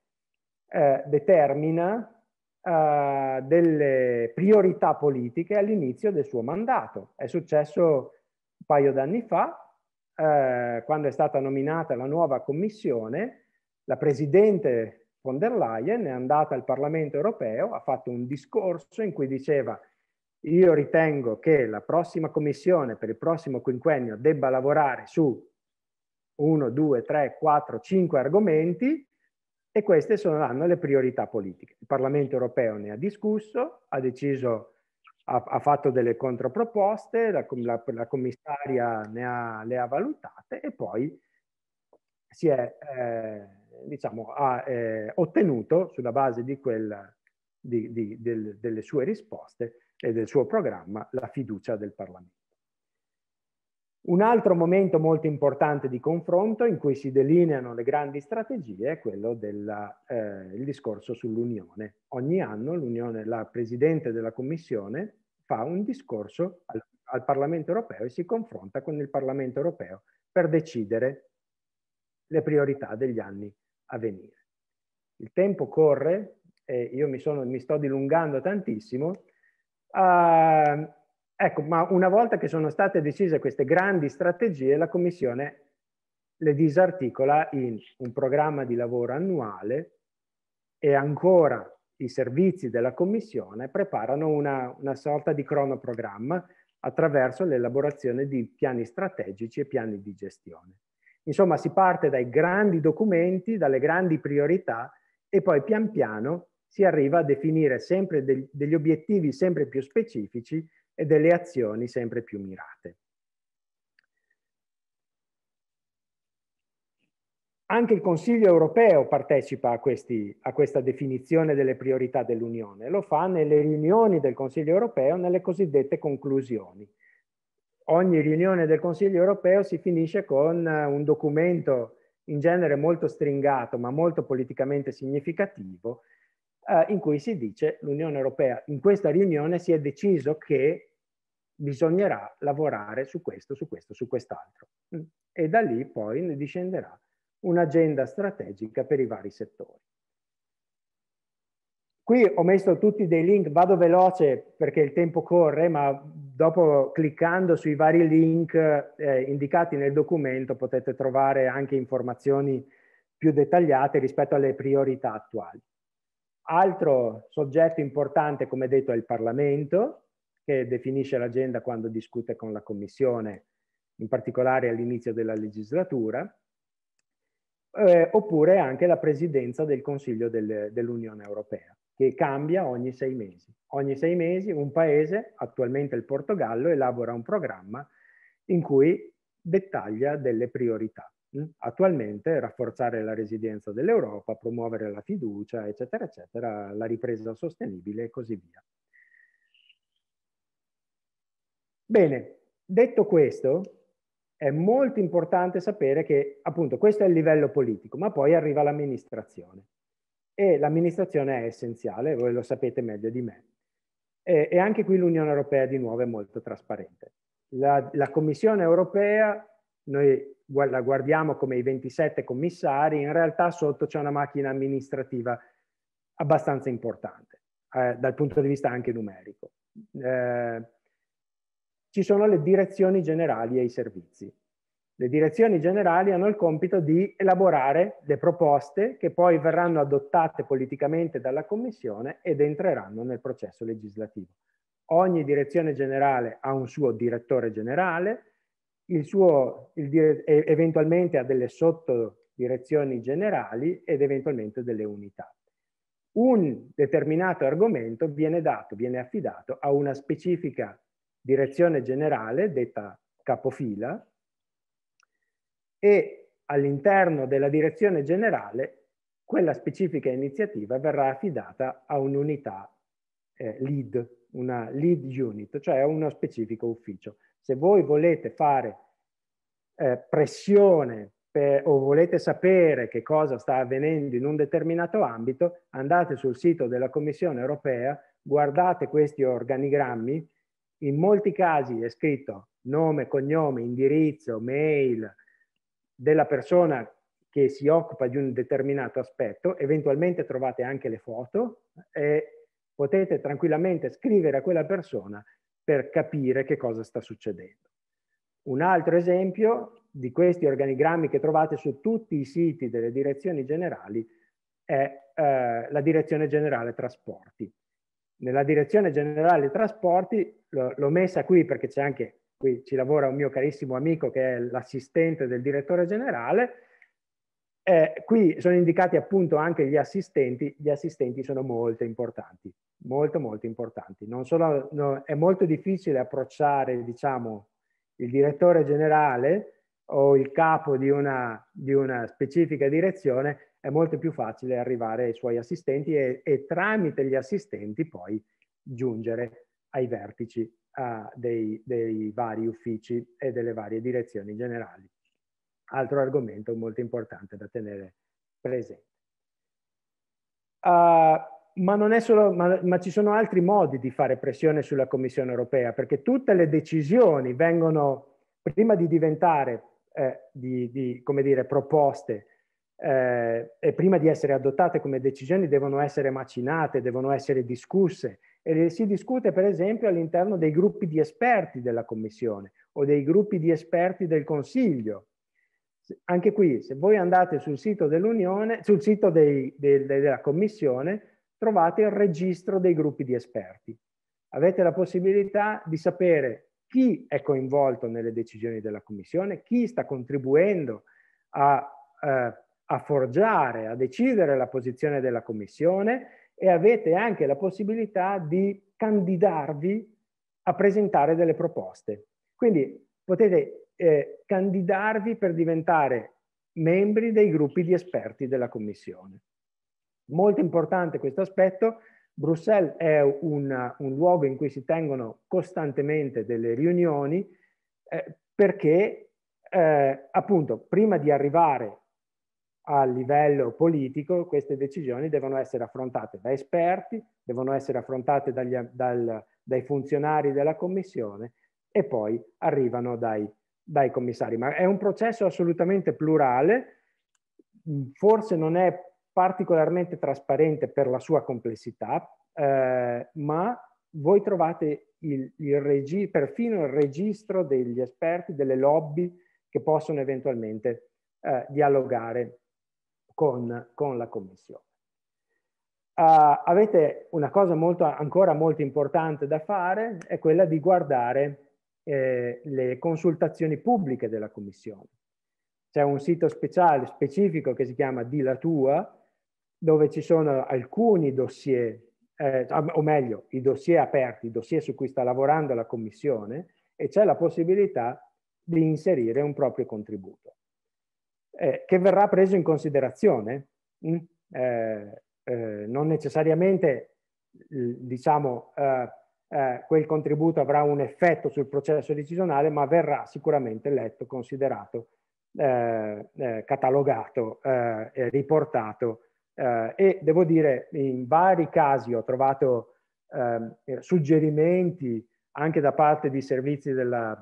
S1: eh, determina eh, delle priorità politiche all'inizio del suo mandato. È successo un paio d'anni fa, eh, quando è stata nominata la nuova Commissione, la Presidente von der Leyen è andata al Parlamento europeo, ha fatto un discorso in cui diceva io ritengo che la prossima Commissione per il prossimo quinquennio debba lavorare su 1, 2, 3, 4, 5 argomenti e queste saranno le priorità politiche. Il Parlamento europeo ne ha discusso, ha deciso, ha, ha fatto delle controproposte, la, la, la commissaria ha, le ha valutate e poi si è eh, diciamo, ha eh, ottenuto sulla base di quella, di, di, del, delle sue risposte e del suo programma la fiducia del Parlamento. Un altro momento molto importante di confronto in cui si delineano le grandi strategie è quello del eh, discorso sull'Unione. Ogni anno l'Unione, la Presidente della Commissione fa un discorso al, al Parlamento europeo e si confronta con il Parlamento europeo per decidere le priorità degli anni avvenire. Il tempo corre, eh, io mi, sono, mi, sto dilungando tantissimo, uh, ecco, ma una volta che sono state decise queste grandi strategie, la Commissione le disarticola in un programma di lavoro annuale e ancora i servizi della Commissione preparano una, una sorta di cronoprogramma attraverso l'elaborazione di piani strategici e piani di gestione. Insomma, si parte dai grandi documenti, dalle grandi priorità e poi pian piano si arriva a definire sempre de degli obiettivi sempre più specifici e delle azioni sempre più mirate. Anche il Consiglio europeo partecipa a, questi, a questa definizione delle priorità dell'Unione, lo fa nelle riunioni del Consiglio europeo, nelle cosiddette conclusioni ogni riunione del Consiglio europeo si finisce con eh, un documento in genere molto stringato, ma molto politicamente significativo, eh, in cui si dice l'Unione Europea in questa riunione si è deciso che bisognerà lavorare su questo, su questo, su quest'altro. Mm. E da lì poi ne discenderà un'agenda strategica per i vari settori. Qui ho messo tutti dei link, vado veloce perché il tempo corre, ma dopo cliccando sui vari link eh, indicati nel documento potete trovare anche informazioni più dettagliate rispetto alle priorità attuali. Altro soggetto importante, come detto, è il Parlamento, che definisce l'agenda quando discute con la Commissione, in particolare all'inizio della legislatura, eh, oppure anche la Presidenza del Consiglio del, dell'Unione Europea che cambia ogni sei mesi. Ogni sei mesi un paese, attualmente il Portogallo, elabora un programma in cui dettaglia delle priorità. Mm? Attualmente rafforzare la resilienza dell'Europa, promuovere la fiducia, eccetera, eccetera, la ripresa sostenibile e così via. Bene, detto questo, è molto importante sapere che appunto questo è il livello politico, ma poi arriva l'amministrazione e l'amministrazione è essenziale, voi lo sapete meglio di me. E, e anche qui l'Unione Europea di nuovo è molto trasparente. La, la Commissione Europea, noi la guardiamo come i 27 commissari, in realtà sotto c'è una macchina amministrativa abbastanza importante, eh, dal punto di vista anche numerico. Eh, ci sono le direzioni generali e i servizi. Le direzioni generali hanno il compito di elaborare le proposte che poi verranno adottate politicamente dalla Commissione ed entreranno nel processo legislativo. Ogni direzione generale ha un suo direttore generale, il suo, il dire, eventualmente ha delle sottodirezioni generali ed eventualmente delle unità. Un determinato argomento viene dato, viene affidato a una specifica direzione generale, detta capofila, e all'interno della direzione generale quella specifica iniziativa verrà affidata a un'unità eh, lead, una lead unit, cioè a uno specifico ufficio. Se voi volete fare eh, pressione per, o volete sapere che cosa sta avvenendo in un determinato ambito, andate sul sito della Commissione europea, guardate questi organigrammi, in molti casi è scritto nome, cognome, indirizzo, mail, della persona che si occupa di un determinato aspetto, eventualmente trovate anche le foto e potete tranquillamente scrivere a quella persona per capire che cosa sta succedendo. Un altro esempio di questi organigrammi che trovate su tutti i siti delle direzioni generali è eh, la direzione generale trasporti. Nella direzione generale trasporti, l'ho messa qui perché c'è anche qui ci lavora un mio carissimo amico che è l'assistente del direttore generale, eh, qui sono indicati appunto anche gli assistenti, gli assistenti sono molto importanti, molto molto importanti. Non solo, no, è molto difficile approcciare diciamo, il direttore generale o il capo di una, di una specifica direzione, è molto più facile arrivare ai suoi assistenti e, e tramite gli assistenti poi giungere ai vertici uh, dei, dei vari uffici e delle varie direzioni generali. Altro argomento molto importante da tenere presente. Uh, ma, non è solo, ma, ma, ci sono altri modi di fare pressione sulla Commissione europea, perché tutte le decisioni vengono, prima di diventare, eh, di, di, come dire, proposte eh, e prima di essere adottate come decisioni, devono essere macinate, devono essere discusse, e si discute per esempio all'interno dei gruppi di esperti della Commissione o dei gruppi di esperti del Consiglio. Anche qui, se voi andate sul sito dell'Unione, sul sito dei, dei, della Commissione, trovate il registro dei gruppi di esperti. Avete la possibilità di sapere chi è coinvolto nelle decisioni della Commissione, chi sta contribuendo a, eh, a forgiare, a decidere la posizione della Commissione e avete anche la possibilità di candidarvi a presentare delle proposte. Quindi potete eh, candidarvi per diventare membri dei gruppi di esperti della Commissione. Molto importante questo aspetto. Bruxelles è una, un luogo in cui si tengono costantemente delle riunioni eh, perché eh, appunto prima di arrivare a livello politico queste decisioni devono essere affrontate da esperti, devono essere affrontate dagli, dal, dai funzionari della Commissione e poi arrivano dai, dai commissari. Ma è un processo assolutamente plurale, mm, forse non è particolarmente trasparente per la sua complessità, eh, ma voi trovate il, il perfino il registro degli esperti, delle lobby che possono eventualmente eh, dialogare con, con la Commissione. Uh, avete una cosa molto, ancora molto importante da fare, è quella di guardare eh, le consultazioni pubbliche della Commissione. C'è un sito speciale, specifico, che si chiama Di La Tua, dove ci sono alcuni dossier, eh, ah, o meglio, i dossier aperti, i dossier su cui sta lavorando la Commissione, e c'è la possibilità di inserire un proprio contributo eh, che verrà preso in considerazione. Mm? Eh, eh, non necessariamente diciamo, eh, eh, quel contributo avrà un effetto sul processo decisionale, ma verrà sicuramente letto, considerato, eh, catalogato, riportato. e devo dire, in vari casi ho trovato ehm, suggerimenti anche da parte di servizi della,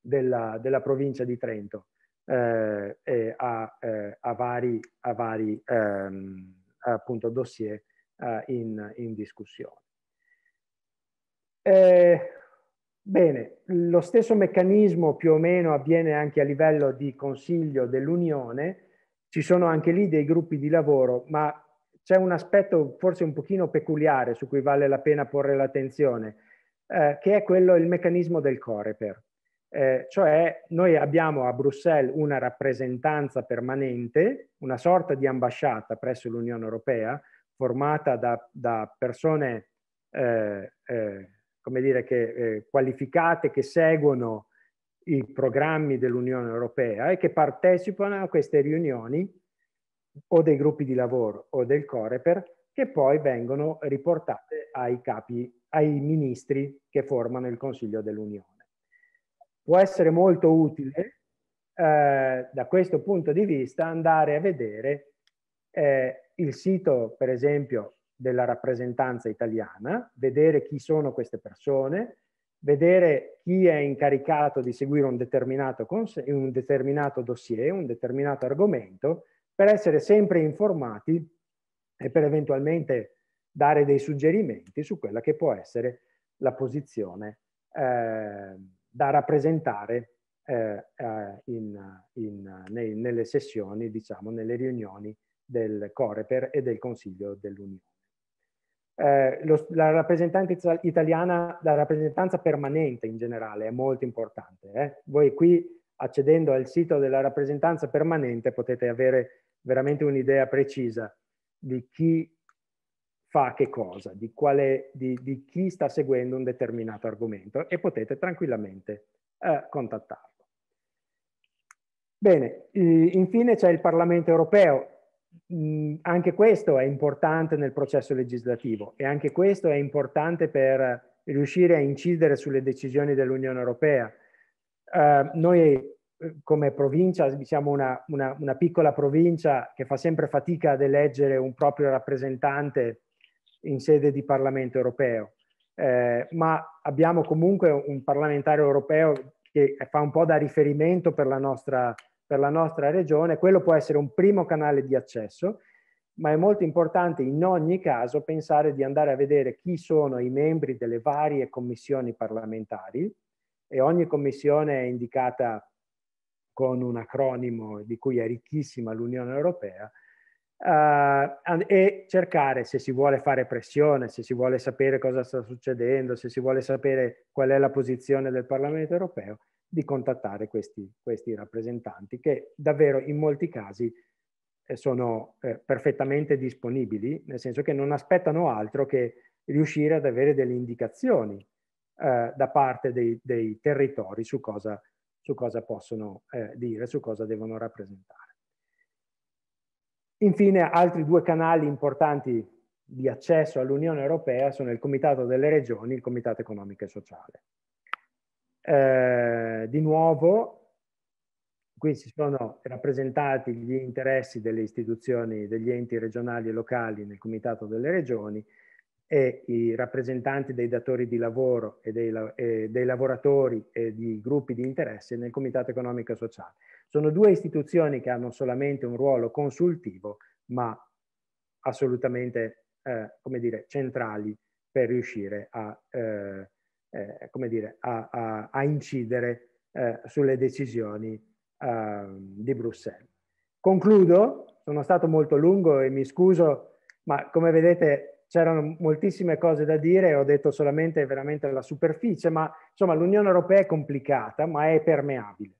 S1: della, della provincia di Trento eh, e a, eh, a, vari, a vari ehm, appunto dossier eh, in, in, discussione. Eh, bene, lo stesso meccanismo più o meno avviene anche a livello di Consiglio dell'Unione, ci sono anche lì dei gruppi di lavoro, ma c'è un aspetto forse un pochino peculiare su cui vale la pena porre l'attenzione, eh, che è quello, il meccanismo del Coreper eh, cioè noi abbiamo a Bruxelles una rappresentanza permanente, una sorta di ambasciata presso l'Unione Europea, formata da, da persone eh, eh, come dire, che, eh, qualificate che seguono i programmi dell'Unione Europea e che partecipano a queste riunioni o dei gruppi di lavoro o del Coreper che poi vengono riportate ai capi, ai ministri che formano il Consiglio dell'Unione può essere molto utile eh, da questo punto di vista andare a vedere eh, il sito, per esempio, della rappresentanza italiana, vedere chi sono queste persone, vedere chi è incaricato di seguire un determinato, un determinato dossier, un determinato argomento, per essere sempre informati e per eventualmente dare dei suggerimenti su quella che può essere la posizione eh, da rappresentare eh, eh, in, in, nei, nelle sessioni, diciamo, nelle riunioni del Coreper e del Consiglio dell'Unione. Eh, la rappresentanza italiana, la rappresentanza permanente in generale è molto importante. Eh? Voi qui accedendo al sito della rappresentanza permanente potete avere veramente un'idea precisa di chi fa che cosa, di, quale, di, di chi sta seguendo un determinato argomento e potete tranquillamente eh, contattarlo. Bene, eh, infine c'è il Parlamento europeo. Mm, anche questo è importante nel processo legislativo e anche questo è importante per riuscire a incidere sulle decisioni dell'Unione Europea. Eh, noi eh, come provincia, diciamo una, una, una, piccola provincia che fa sempre fatica ad eleggere un proprio rappresentante in sede di Parlamento europeo. Eh, ma abbiamo comunque un parlamentare europeo che fa un po' da riferimento per la, nostra, per la nostra regione, quello può essere un primo canale di accesso, ma è molto importante in ogni caso pensare di andare a vedere chi sono i membri delle varie commissioni parlamentari e ogni commissione è indicata con un acronimo di cui è ricchissima l'Unione Europea uh, e cercare se si vuole fare pressione, se si vuole sapere cosa sta succedendo, se si vuole sapere qual è la posizione del Parlamento europeo, di contattare questi, questi rappresentanti che davvero in molti casi eh, sono eh, perfettamente disponibili, nel senso che non aspettano altro che riuscire ad avere delle indicazioni eh, da parte dei, dei territori su cosa, su cosa possono eh, dire, su cosa devono rappresentare. Infine, altri due canali importanti di accesso all'Unione Europea sono il Comitato delle Regioni e il Comitato Economico e Sociale. Eh, di nuovo, qui si sono rappresentati gli interessi delle istituzioni, degli enti regionali e locali nel Comitato delle Regioni e i rappresentanti dei datori di lavoro e dei, e dei lavoratori e di gruppi di interesse nel Comitato Economico e Sociale. Sono due istituzioni che hanno solamente un ruolo consultivo, ma assolutamente, eh, come dire, centrali per riuscire a, eh, eh, come dire, a, a, a incidere eh, sulle decisioni ehm, di Bruxelles. Concludo, sono stato molto lungo e mi scuso, ma come vedete c'erano moltissime cose da dire, ho detto solamente veramente la superficie, ma insomma l'Unione Europea è complicata, ma è permeabile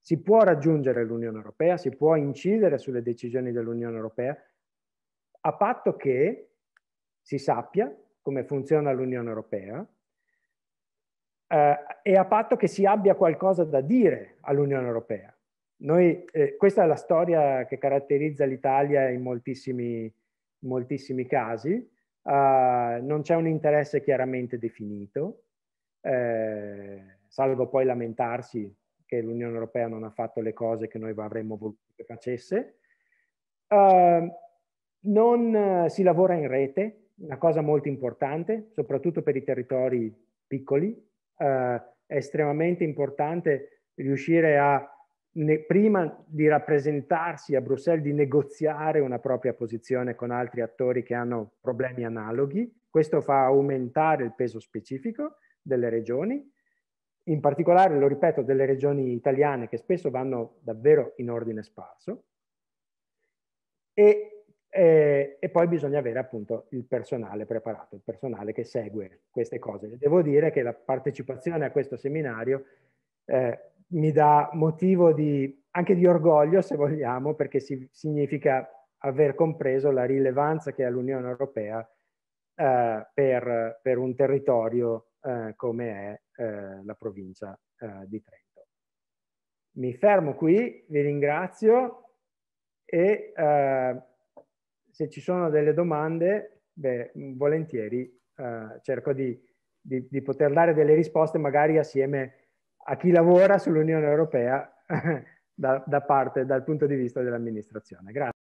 S1: si può raggiungere l'Unione Europea, si può incidere sulle decisioni dell'Unione Europea, a patto che si sappia come funziona l'Unione Europea eh, e a patto che si abbia qualcosa da dire all'Unione Europea. Noi, eh, questa è la storia che caratterizza l'Italia in moltissimi, moltissimi casi. Uh, non c'è un interesse chiaramente definito, eh, salvo poi lamentarsi che l'Unione Europea non ha fatto le cose che noi avremmo voluto che facesse. Uh, non uh, si lavora in rete, una cosa molto importante, soprattutto per i territori piccoli. Uh, è estremamente importante riuscire a, ne, prima di rappresentarsi a Bruxelles, di negoziare una propria posizione con altri attori che hanno problemi analoghi. Questo fa aumentare il peso specifico delle regioni in particolare, lo ripeto, delle regioni italiane che spesso vanno davvero in ordine sparso. E, eh, e, poi bisogna avere appunto il personale preparato, il personale che segue queste cose. Devo dire che la partecipazione a questo seminario eh, mi dà motivo di, anche di orgoglio, se vogliamo, perché si, significa aver compreso la rilevanza che ha l'Unione Europea eh, per, per un territorio eh, come è eh, la provincia eh, di Trento. Mi fermo qui, vi ringrazio e eh, se ci sono delle domande, beh, volentieri eh, cerco di, di, di, poter dare delle risposte magari assieme a chi lavora sull'Unione Europea da, da parte, dal punto di vista dell'amministrazione. Grazie.